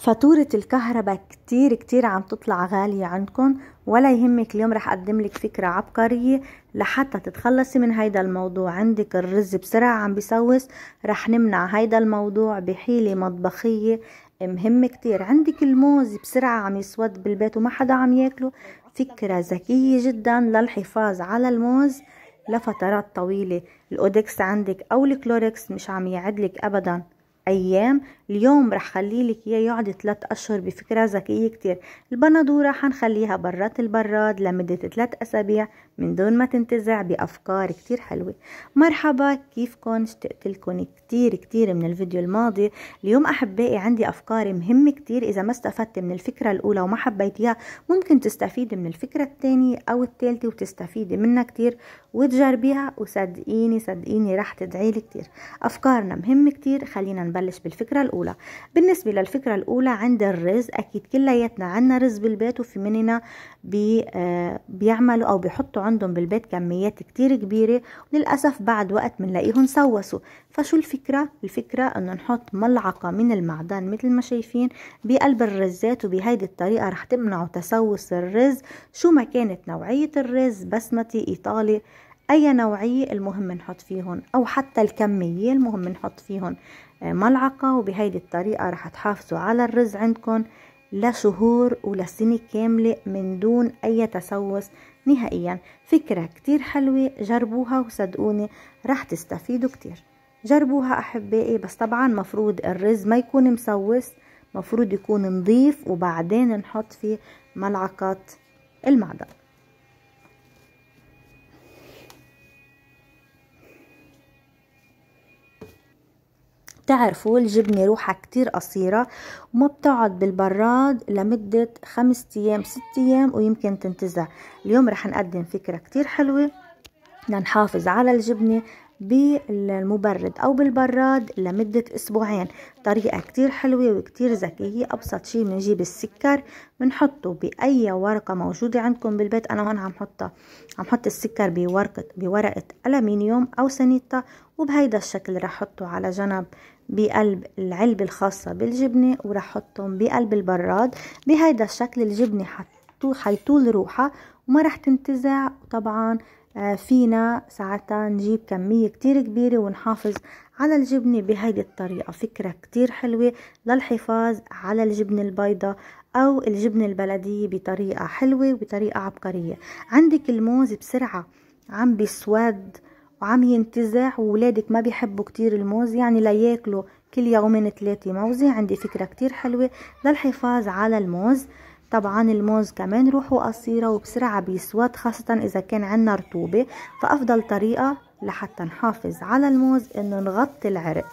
فاتورة الكهرباء كتير كتير عم تطلع غالية عندكم ولا يهمك اليوم رح اقدم لك فكرة عبقرية لحتى تتخلصي من هيدا الموضوع عندك الرز بسرعة عم بيسوس رح نمنع هيدا الموضوع بحيلة مطبخية مهم كتير عندك الموز بسرعة عم يسود بالبيت وما حدا عم ياكله فكرة ذكية جدا للحفاظ على الموز لفترات طويلة الأودكس عندك أو الكلوركس مش عم يعدلك أبدا ايام اليوم رح خلي لك اياه يقعد 3 اشهر بفكره ذكيه كتير البندوره حنخليها برات البراد لمده 3 اسابيع من دون ما تنتزع بافكار كتير حلوه مرحبا كيفكن اشتقت لكم كتير كتير من الفيديو الماضي اليوم احبائي عندي افكار مهمه كتير اذا ما استفدت من الفكره الاولى وما حبيتيها ممكن تستفيدي من الفكره الثانيه او الثالثه وتستفيدي منها كتير وتجربيها وصدقيني صدقيني رح تدعي لي كتير افكارنا مهمه كتير خلينا نبلش نبلش بالفكرة الأولى بالنسبة للفكرة الأولى عند الرز أكيد كلياتنا عنا رز بالبيت وفي مننا بي آه، بيعملوا أو بيحطوا عندهم بالبيت كميات كتير كبيرة وللأسف بعد وقت بنلاقيهم سوسوا فشو الفكرة؟ الفكرة أنه نحط ملعقة من المعدن مثل ما شايفين بقلب الرزات وبهيدي الطريقة رح تمنعوا تسوس الرز شو ما كانت نوعية الرز بسمتي إيطالي اي نوعية المهم نحط فيهم او حتى الكمية المهم نحط فيهم آه، ملعقة وبهيدي الطريقة رح تحافظوا على الرز عندكم لشهور ولسنة كاملة من دون أي تسوس نهائيا فكرة كتير حلوة جربوها وصدقوني رح تستفيدوا كتير جربوها أحبائي بس طبعا مفروض الرز ما يكون مسوس مفروض يكون نظيف وبعدين نحط فيه ملعقة المعدن بتعرفوا الجبنة روحها كتير قصيرة وما بتقعد بالبراد لمدة خمس ايام ست ايام ويمكن تنتزع اليوم رح نقدم فكرة كتير حلوة لنحافظ على الجبنة بالمبرد او بالبراد لمدة اسبوعين طريقة كتير حلوة وكتير ذكية ابسط شي بنجيب السكر بنحطه باي ورقة موجودة عندكم بالبيت انا هون عم حطها عم حط السكر بورقة بورقة الامينيوم او سنيتا وبهيدا الشكل رح حطه على جنب بقلب العلبة الخاصة بالجبنة ورح حطهم بقلب البراد بهيدا الشكل الجبنة حيطول روحها وما رح تنتزع طبعا آه، فينا ساعتها نجيب كمية كتير كبيرة ونحافظ على الجبنة بهيدي الطريقة فكرة كتير حلوة للحفاظ على الجبنة البيضاء أو الجبنة البلدية بطريقة حلوة وبطريقة عبقرية عندك الموز بسرعة عم بيسود وعم ينتزع وولادك ما بيحبوا كتير الموز يعني لياكلوا كل يومين ثلاثة موزة عندي فكرة كتير حلوة للحفاظ على الموز طبعا الموز كمان روحه قصيرة وبسرعة بيسود خاصة إذا كان عنا رطوبة فأفضل طريقة لحتى نحافظ على الموز إنه نغطي العرق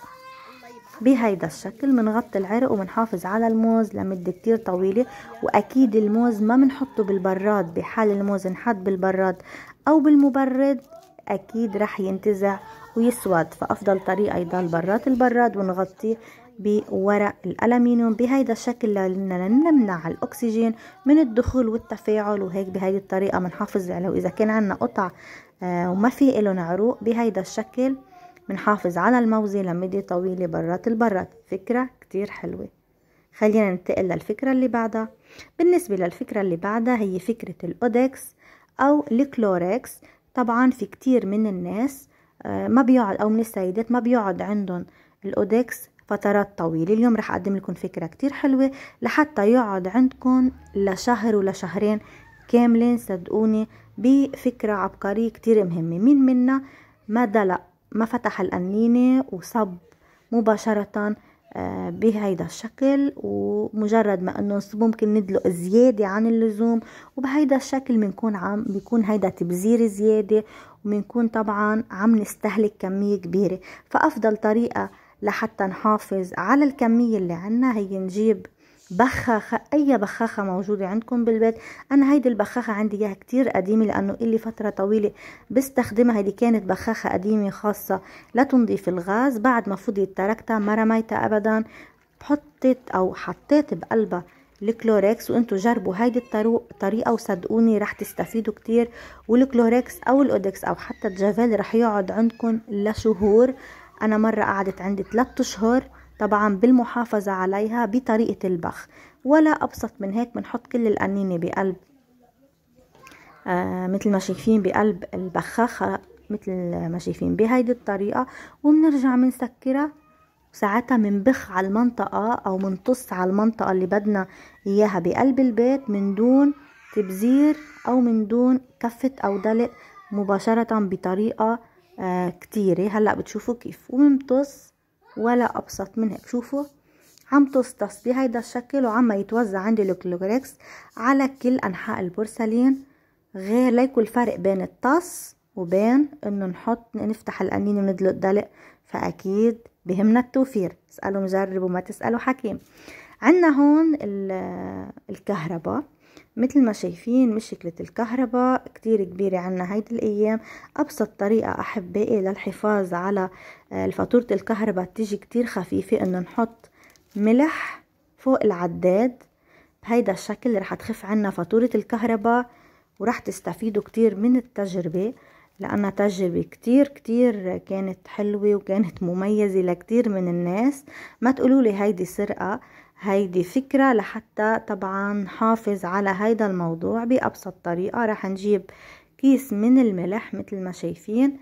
بهيدا الشكل بنغطي العرق وبنحافظ على الموز لمدة كتير طويلة وأكيد الموز ما بنحطه بالبراد بحال الموز انحط بالبراد أو بالمبرد أكيد رح ينتزع ويسود فأفضل طريقة يضل برات البراد ونغطيه بورق الألمنيوم بهيدا الشكل لان نمنع الأكسجين من الدخول والتفاعل وهيك بهي الطريقة بنحافظ عليه وإذا كان عندنا قطع آه، وما في إلهم عروق بهيدا الشكل بنحافظ على الموزة لمدة طويلة برات البرات فكرة كتير حلوة خلينا ننتقل للفكرة اللي بعدها بالنسبة للفكرة اللي بعدها هي فكرة الأودكس أو الكلوركس طبعا في كتير من الناس آه، ما بيقعد أو من السيدات ما بيقعد عندهم الأودكس فترات طويله اليوم رح اقدم لكم فكره كتير حلوه لحتى يقعد عندكم لشهر ولشهرين كاملين صدقوني بفكره عبقريه كتير مهمه مين منا ما دلق ما فتح القنينه وصب مباشره آه، بهيدا الشكل ومجرد ما انه نصبه ممكن ندلق زيادة عن اللزوم وبهيدا الشكل بنكون عم بيكون هيدا تبذير زيادة وبنكون طبعا عم نستهلك كمية كبيرة فافضل طريقة لحتى نحافظ على الكمية اللي عنا هي نجيب بخاخة أي بخاخة موجودة عندكم بالبيت أنا هيدي البخاخة عندي إياها كتير قديمة لأنه إلي فترة طويلة بستخدمها هيدي كانت بخاخة قديمة خاصة لتنظيف الغاز بعد ما فضيت تركتها ما رميتها أبدا حطيت أو حطيت بقلبها الكلوريكس وانتوا جربوا هيدي الطريقة وصدقوني رح تستفيدوا كتير والكلوريكس او الاودكس او حتى الجافيل رح يقعد عندكم لشهور أنا مرة قعدت عندي ثلاثة أشهر طبعا بالمحافظة عليها بطريقة البخ ولا أبسط من هيك بنحط كل القنينة بقلب آه مثل ما شايفين بقلب البخاخة مثل ما شايفين بهيدي الطريقة وبنرجع بنسكرها ساعتها منبخ على المنطقة أو منطص على المنطقة اللي بدنا إياها بقلب البيت من دون تبذير أو من دون كفة أو دلق مباشرة بطريقة آه كتيرة هلأ بتشوفوا كيف وممتص ولا أبسط من هيك شوفوا عم تصطص بهيدا الشكل وعم يتوزع عندي الكلوريكس على كل أنحاء البورسلين غير ليكو الفرق بين الطص وبين انه نحط نفتح القنينة وندلق دلق فأكيد بهمنا التوفير اسألوا مجرب وما تسألوا حكيم عنا هون الكهرباء مثل ما شايفين مشكلة الكهرباء كتير كبيرة عنا هيدي الأيام أبسط طريقة أحبائي للحفاظ على آه، فاتورة الكهرباء تيجي كتير خفيفة إنه نحط ملح فوق العداد بهيدا الشكل رح تخف عنا فاتورة الكهرباء ورح تستفيدوا كتير من التجربة لأنها تجربة كتير كتير كانت حلوة وكانت مميزة لكتير من الناس ما تقولولي هيدي سرقة هيدي فكرة لحتى طبعا حافظ على هيدا الموضوع بأبسط طريقة رح نجيب كيس من الملح مثل ما شايفين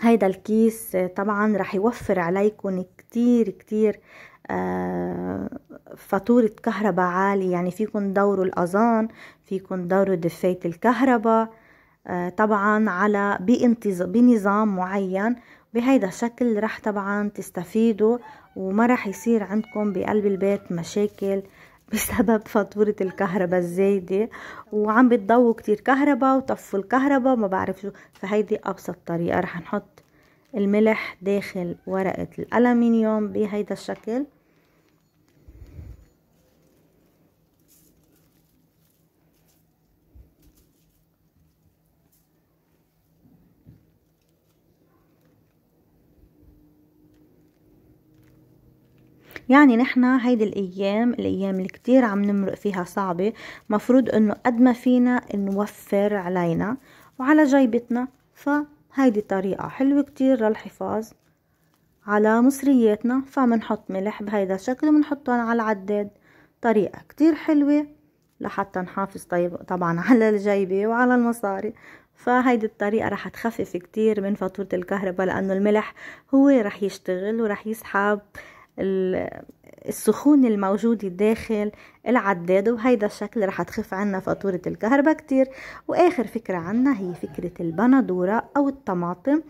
هيدا الكيس طبعا رح يوفر عليكم كتير كتير آه، فاتورة كهرباء عالية يعني فيكم دوروا الأظان فيكم دوروا دفاية الكهرباء آه، طبعا على بنظام معين بهيدا الشكل رح طبعا تستفيدوا وما رح يصير عندكم بقلب البيت مشاكل بسبب فاتورة الكهرباء الزايدة وعم بتضووا كتير كهرباء وطفوا الكهرباء ما بعرف شو فهيدي أبسط طريقة رح نحط الملح داخل ورقة الألمنيوم بهيدا الشكل يعني نحنا هيدي الايام الايام اللي كتير عم نمرق فيها صعبة مفروض انه قد ما فينا نوفر علينا وعلى جيبتنا فهيدي طريقة حلوة كتير للحفاظ على مصرياتنا فمنحط ملح بهيدا الشكل ومنحطهم على العداد طريقة كتير حلوة لحتى نحافظ طيب طبعا على الجيبة وعلى المصاري فهيدي الطريقة رح تخفف كتير من فاتورة الكهرباء لأنه الملح هو رح يشتغل ورح يسحب السخون الموجودة داخل العداد وهيدا الشكل رح تخف عنا فاتورة الكهرباء كتير واخر فكرة عنا هي فكرة البندورة او الطماطم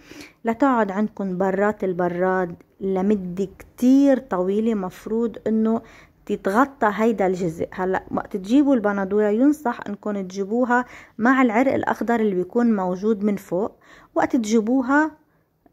لتقعد عندكم برات البراد لمدة كتير طويلة مفروض انه تتغطى هيدا الجزء هلا وقت تجيبوا البندوره ينصح انكم تجيبوها مع العرق الاخضر اللي بيكون موجود من فوق وقت تجيبوها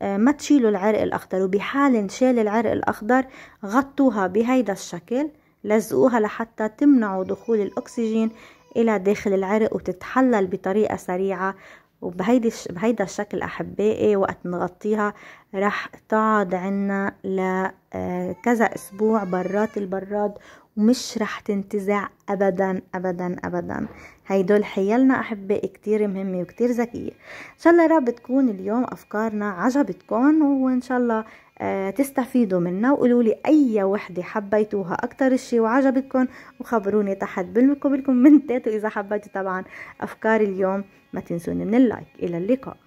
آه، ما تشيلوا العرق الأخضر وبحال انشال العرق الأخضر غطوها بهيدا الشكل لزقوها لحتى تمنعوا دخول الأكسجين إلى داخل العرق وتتحلل بطريقة سريعة وبهيدي بهيدا الشكل أحبائي وقت نغطيها رح تقعد عنا لكذا آه، أسبوع برات البراد ومش رح تنتزع ابدا ابدا ابدا هيدول حيلنا احبائي كتير مهمة وكتير ذكية ان شاء الله يا رب تكون اليوم افكارنا عجبتكم وان شاء الله آه، تستفيدوا منها وقولوا لي اي وحده حبيتوها اكثر شيء وعجبتكم وخبروني تحت بالكومنتات واذا حبيتوا طبعا افكار اليوم ما تنسوني من اللايك الى اللقاء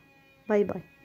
باي باي